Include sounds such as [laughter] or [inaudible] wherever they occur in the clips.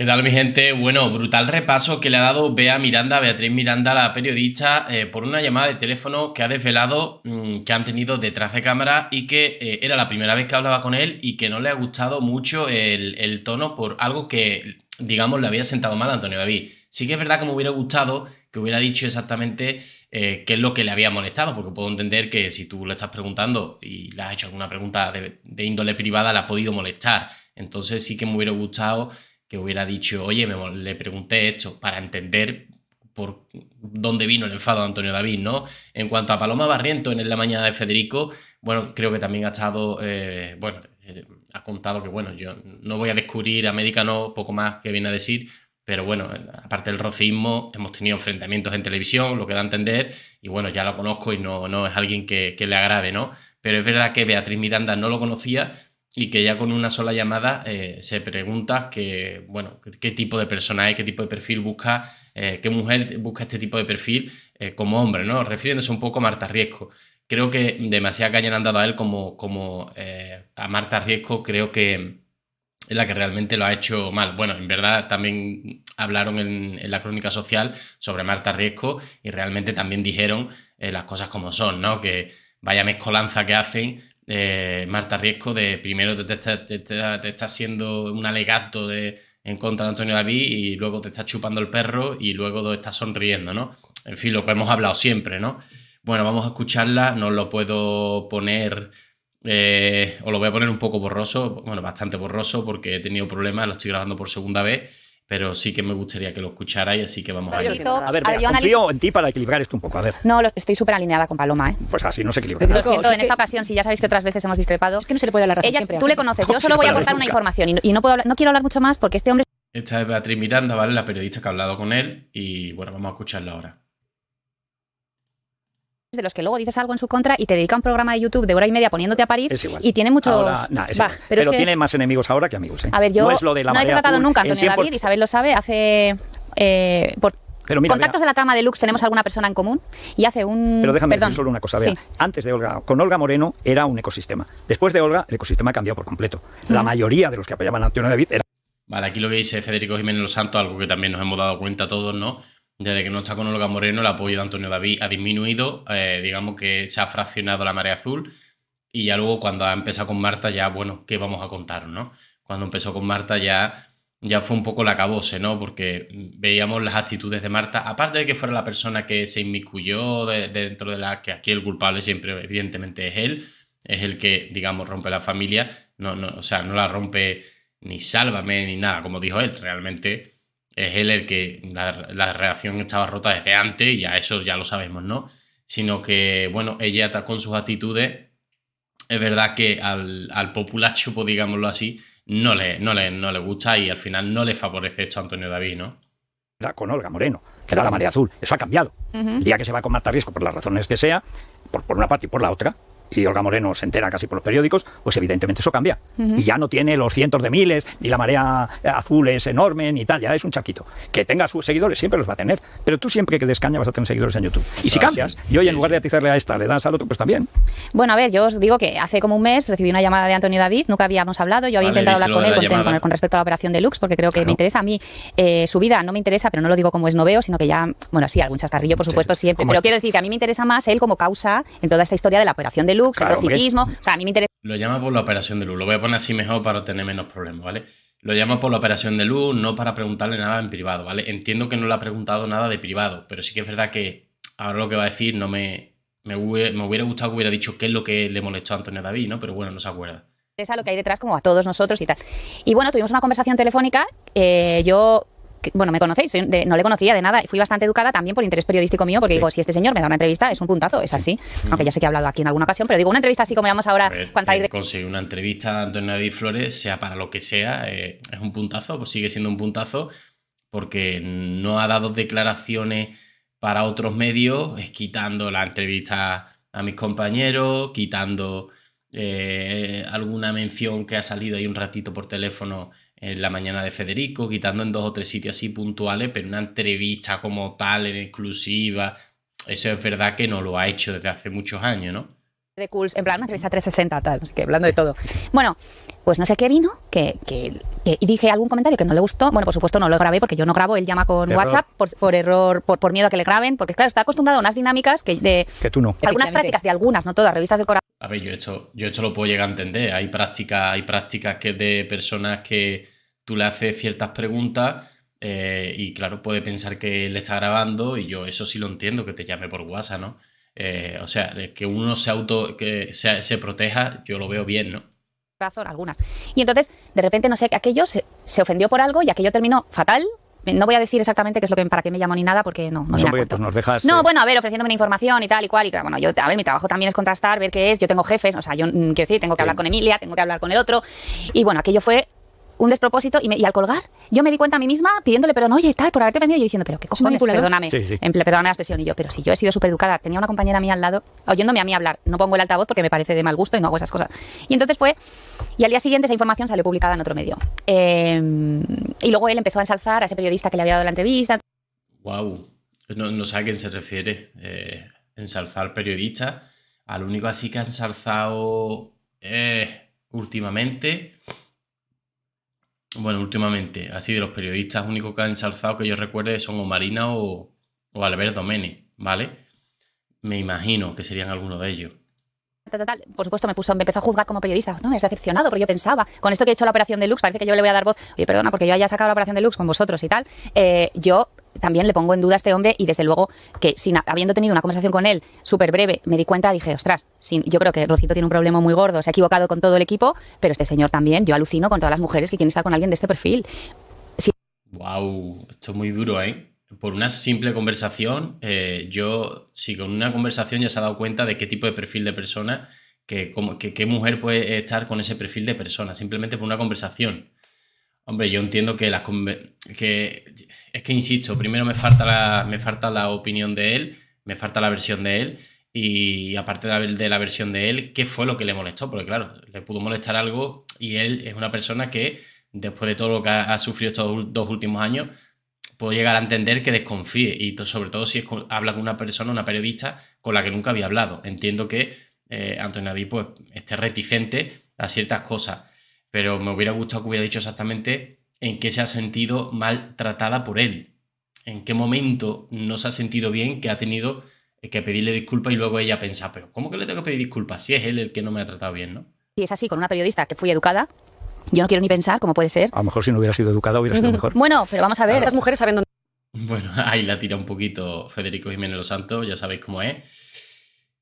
¿Qué tal mi gente? Bueno, brutal repaso que le ha dado Bea Miranda, Beatriz Miranda, la periodista, eh, por una llamada de teléfono que ha desvelado mm, que han tenido detrás de cámara y que eh, era la primera vez que hablaba con él y que no le ha gustado mucho el, tono por algo que, digamos, le había sentado mal a Antonio David. Sí que es verdad que me hubiera gustado que hubiera dicho exactamente eh, qué es lo que le había molestado, porque puedo entender que si tú le estás preguntando y le has hecho alguna pregunta de, de índole privada, la ha podido molestar. Entonces sí que me hubiera gustado que hubiera dicho, oye, me, le pregunté esto para entender por dónde vino el enfado de Antonio David, ¿no? En cuanto a Paloma Barriento en la mañana de Federico, bueno, creo que también ha estado, eh, bueno, eh, ha contado que, bueno, yo no voy a descubrir a América, no, poco más que viene a decir, pero bueno, aparte del rocismo, hemos tenido enfrentamientos en televisión, lo que da a entender, y bueno, ya lo conozco y no, no es alguien que, que le agrade, ¿no? Pero es verdad que Beatriz Miranda no lo conocía y que ya con una sola llamada eh, se pregunta que, bueno, qué tipo de persona es, qué tipo de perfil busca, eh, qué mujer busca este tipo de perfil eh, como hombre, ¿no? Refiriéndose un poco a Marta Riesco. Creo que demasiada que hayan han dado a él como, como a Marta Riesco, creo que es la que realmente lo ha hecho mal. Bueno, en verdad también hablaron en, en la crónica social sobre Marta Riesco y realmente también dijeron las cosas como son, ¿no? Que vaya mezcolanza que hacen eh, Marta Riesco de primero te, te, está, haciendo un alegato de, en contra de Antonio David y luego te está chupando el perro y luego está sonriendo, ¿no? En fin, lo que hemos hablado siempre, ¿no? Bueno, vamos a escucharla, no lo puedo poner... Eh, o lo voy a poner un poco borroso, bueno, bastante borroso porque he tenido problemas, lo estoy grabando por segunda vez pero sí que me gustaría que lo escucharais, así que vamos a ver. A ver, confío en ti para equilibrar esto un poco, a ver. No, estoy súper alineada con Paloma, ¿eh? Pues así no se equilibra. Lo siento, en esta ocasión, si ya sabéis que otras veces hemos discrepado. Es que no se le puede hablar siempre, Tú le conoces, yo solo voy a aportar una información y y no, puedo hablar, no quiero hablar mucho más porque este hombre... Esta es Beatriz Miranda, ¿vale? La periodista que ha hablado con él y bueno, vamos a escucharla ahora de los que luego dices algo en su contra y te dedica un programa de YouTube de hora y media poniéndote a parir y tiene muchos pero, tiene más enemigos ahora que amigos ¿eh? a ver yo no, he tratado nunca Antonio David Isabel lo sabe hace eh, Contactos de la trama de Lux, tenemos alguna persona en común y hace un. Pero déjame solo una cosa. Vea, antes de Olga, con Olga Moreno era un ecosistema. Después de Olga, el ecosistema ha cambiado por completo. La mm. mayoría de los que apoyaban a Antonio David era. Vale, aquí lo que dice eh, Federico Jiménez Los Santos, algo que también nos hemos dado cuenta todos, ¿no? Desde que no está con Olga Moreno, el apoyo de Antonio David ha disminuido, eh, digamos que se ha fraccionado la marea azul y ya luego cuando ha empezado con Marta ya, bueno, ¿qué vamos a contar, no? Cuando empezó con Marta ya, ya fue un poco la cabose, ¿no? Porque veíamos las actitudes de Marta, aparte de que fuera la persona que se inmiscuyó dentro de la que aquí el culpable siempre evidentemente es él, es el que, digamos, rompe la familia, no, no, o sea, no la rompe ni sálvame ni nada, como dijo él, realmente es él el que la, la relación estaba rota desde antes y a eso ya lo sabemos, ¿no? Sino que, bueno, ella con sus actitudes, es verdad que al, al populacho, digámoslo así, no le, no, le, no le gusta y al final no le favorece esto a Antonio David, ¿no? Con Olga Moreno, que era la María azul, eso ha cambiado. El día que se va con Marta Riesco, por las razones que sea, por, por una parte y por la otra, y Olga Moreno se entera casi por los periódicos, pues evidentemente eso cambia. Y ya no tiene los cientos de miles, ni la marea azul es enorme, ni tal, ya es un chaquito. Que tenga sus seguidores, siempre los va a tener. Pero tú siempre que descaña vas a tener seguidores en YouTube. Y si ah, cambias, yo y hoy en lugar de atizarle a esta, le das al otro, pues también. Bueno, a ver, yo os digo que hace como un mes recibí una llamada de Antonio David, nunca habíamos hablado, yo había intentado hablar con él, con, respecto a la operación Deluxe porque creo que me interesa a mí. Eh, su vida no me interesa, pero no lo digo como es noveo, sino que ya, bueno, sí, algún chascarrillo, por supuesto, siempre. Pero quiero decir que a mí me interesa más él como causa en toda esta historia de la operación Deluxe lo llama por la operación de luz Lo voy a poner así mejor para tener menos problemas, ¿vale? Lo llama por la operación de luz no para preguntarle nada en privado, ¿vale? Entiendo que no le ha preguntado nada de privado, pero sí que es verdad que ahora lo que va a decir no me. Me hubiera, gustado que hubiera dicho qué es lo que le molestó a Antonio David, ¿no? Pero bueno, no se acuerda a lo que hay detrás como a todos nosotros y tal. Y bueno, tuvimos una conversación telefónica, eh, yo bueno, me conocéis, no le conocía de nada, y fui bastante educada también por interés periodístico mío, porque digo, si este señor me da una entrevista, es un puntazo, es así. Mm. Aunque ya sé que he hablado aquí en alguna ocasión, pero digo, una entrevista así como vamos ahora, eh, Conseguir una entrevista a Antonio David Flores, sea para lo que sea, eh, es un puntazo, pues sigue siendo un puntazo, porque no ha dado declaraciones para otros medios, es quitando la entrevista a mis compañeros, quitando eh, alguna mención que ha salido ahí un ratito por teléfono en la mañana de Federico, quitando en dos o tres sitios así puntuales, pero una entrevista como tal, en exclusiva, eso es verdad que no lo ha hecho desde hace muchos años, ¿no? De Cools, en plan, una entrevista 360, tal, hablando de todo. Bueno, pues no sé qué vino, que, dije algún comentario que no le gustó. Bueno, por supuesto no lo grabé porque yo no grabo, el llama con WhatsApp por, error, por, miedo a que le graben, porque claro, está acostumbrado a unas dinámicas que de... Que tú no. Algunas prácticas de algunas, no todas, revistas del corazón a ver, yo esto, esto lo puedo llegar a entender. Hay prácticas, hay prácticas que de personas que tú le haces ciertas preguntas eh, y claro, puede pensar que le está grabando y yo eso sí lo entiendo, que te llame por WhatsApp, ¿no? Eh, o sea, que uno se auto, que se, proteja, yo lo veo bien, ¿no? Razón, algunas. Y entonces, de repente, no sé, aquello se, se ofendió por algo y aquello terminó fatal no voy a decir exactamente qué es lo que para qué me llamo ni nada porque no, no, no nos dejas, No, eh. bueno, a ver, ofreciéndome una información y tal y cual y bueno, yo a ver, mi trabajo también es contrastar, ver qué es, yo tengo jefes, o sea, yo mm, quiero decir, tengo que hablar con Emilia, tengo que hablar con el otro y bueno, aquello fue un despropósito y, al colgar yo me di cuenta a mí misma pidiéndole perdón, oye, tal, por haberte vendido, y yo diciendo, pero qué cojones, perdóname, la expresión, y yo, pero si yo he sido súper educada, tenía una compañera mía al lado, oyéndome a mí hablar, no pongo el altavoz porque me parece de mal gusto y no hago esas cosas. Y entonces fue, y al día siguiente esa información salió publicada en otro medio. Em, y luego él empezó a ensalzar a ese periodista que le había dado la entrevista. Wow, no, sé a quién se refiere eh, ensalzar periodista. Al único así que ha ensalzado eh, últimamente bueno, últimamente, así de los periodistas únicos que han ensalzado que yo recuerde son o Marina o, o Alberto Mene, ¿vale? Me imagino que serían algunos de ellos. Por supuesto, me puso, me empezó a juzgar como periodista. No, me has decepcionado, porque yo pensaba, con esto que he hecho la operación de Lux, parece que yo le voy a dar voz. Oye, perdona, porque yo haya sacado la operación de Lux con vosotros y tal. Eh, yo también le pongo en duda a este hombre y desde luego que sin, habiendo tenido una conversación con él súper breve, me di cuenta, dije, ostras, yo creo que Rocito tiene un problema muy gordo, se ha equivocado con todo el equipo, pero este señor también, yo alucino con todas las mujeres que quieren estar con alguien de este perfil. Sí. Wow, esto es muy duro, ¿eh? Por una simple conversación, eh, yo, si con una conversación ya se ha dado cuenta de qué tipo de perfil de persona, que, como, qué mujer puede estar con ese perfil de persona, simplemente por una conversación. Hombre, yo entiendo que las que es que insisto, primero me falta la, me falta la opinión de él, me falta la versión de él y aparte de la versión de él, ¿qué fue lo que le molestó? Porque claro, le pudo molestar algo y él es una persona que después de todo lo que ha, sufrido estos dos últimos años, puedo llegar a entender que desconfíe y sobre todo si habla con una persona, una periodista con la que nunca había hablado. Entiendo que eh, Antonio David pues esté reticente a ciertas cosas pero me hubiera gustado que hubiera dicho exactamente en qué se ha sentido maltratada por él, en qué momento no se ha sentido bien que ha tenido eh, que pedirle disculpas y luego ella pensa pero ¿cómo que le tengo que pedir disculpas si es él el que no me ha tratado bien, no? Si es así, con una periodista que fui educada, yo no quiero ni pensar cómo puede ser. A lo mejor si no hubiera sido educada hubiera sido mejor. [laughs] bueno, pero vamos a ver, las mujeres saben dónde... Bueno, [laughs] ahí la tira un poquito Federico Jiménez Los Santos, ya sabéis cómo es.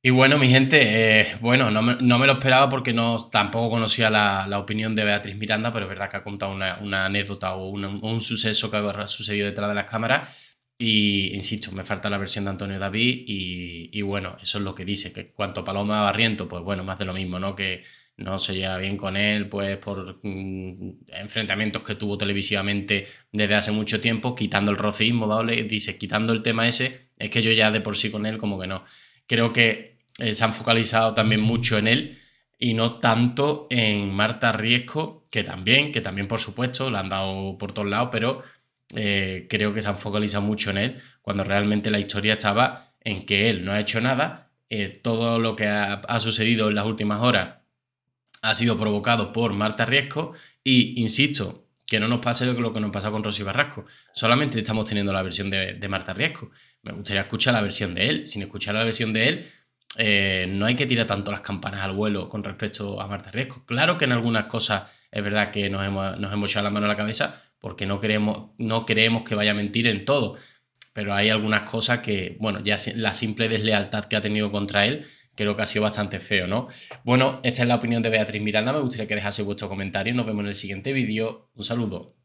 Y bueno, mi gente, eh, bueno, no me, lo esperaba porque no tampoco conocía la, opinión de Beatriz Miranda, pero es verdad que ha contado una, anécdota o un suceso que ha sucedido detrás de las cámaras. Y insisto, me falta la versión de Antonio David y, bueno, eso es lo que dice, que cuanto a Paloma Barriento, pues bueno, más de lo mismo, ¿no? Que no se lleva bien con él, pues por mm, enfrentamientos que tuvo televisivamente desde hace mucho tiempo, quitando el rocismo, ¿vale? Dice, quitando el tema ese, es que yo ya de por sí con él como que no. Creo que eh, se han focalizado también mucho en él y no tanto en Marta Riesco, que también, que también por supuesto, la han dado por todos lados, pero eh, creo que se han focalizado mucho en él, cuando realmente la historia estaba en que él no ha hecho nada, eh, todo lo que ha, sucedido en las últimas horas ha sido provocado por Marta Riesco y, insisto, que no nos pase lo que nos pasa con Rosy Barrasco, solamente estamos teniendo la versión de, de Marta Riesco. Me gustaría escuchar la versión de él, sin escuchar la versión de él eh, no hay que tirar tanto las campanas al vuelo con respecto a Marta Riesco. Claro que en algunas cosas es verdad que nos hemos, nos echado la mano a la cabeza porque no creemos, no creemos que vaya a mentir en todo, pero hay algunas cosas que, bueno, ya la simple deslealtad que ha tenido contra él creo que ha sido bastante feo, ¿no? Bueno, esta es la opinión de Beatriz Miranda, me gustaría que dejase vuestro comentario, nos vemos en el siguiente vídeo, un saludo.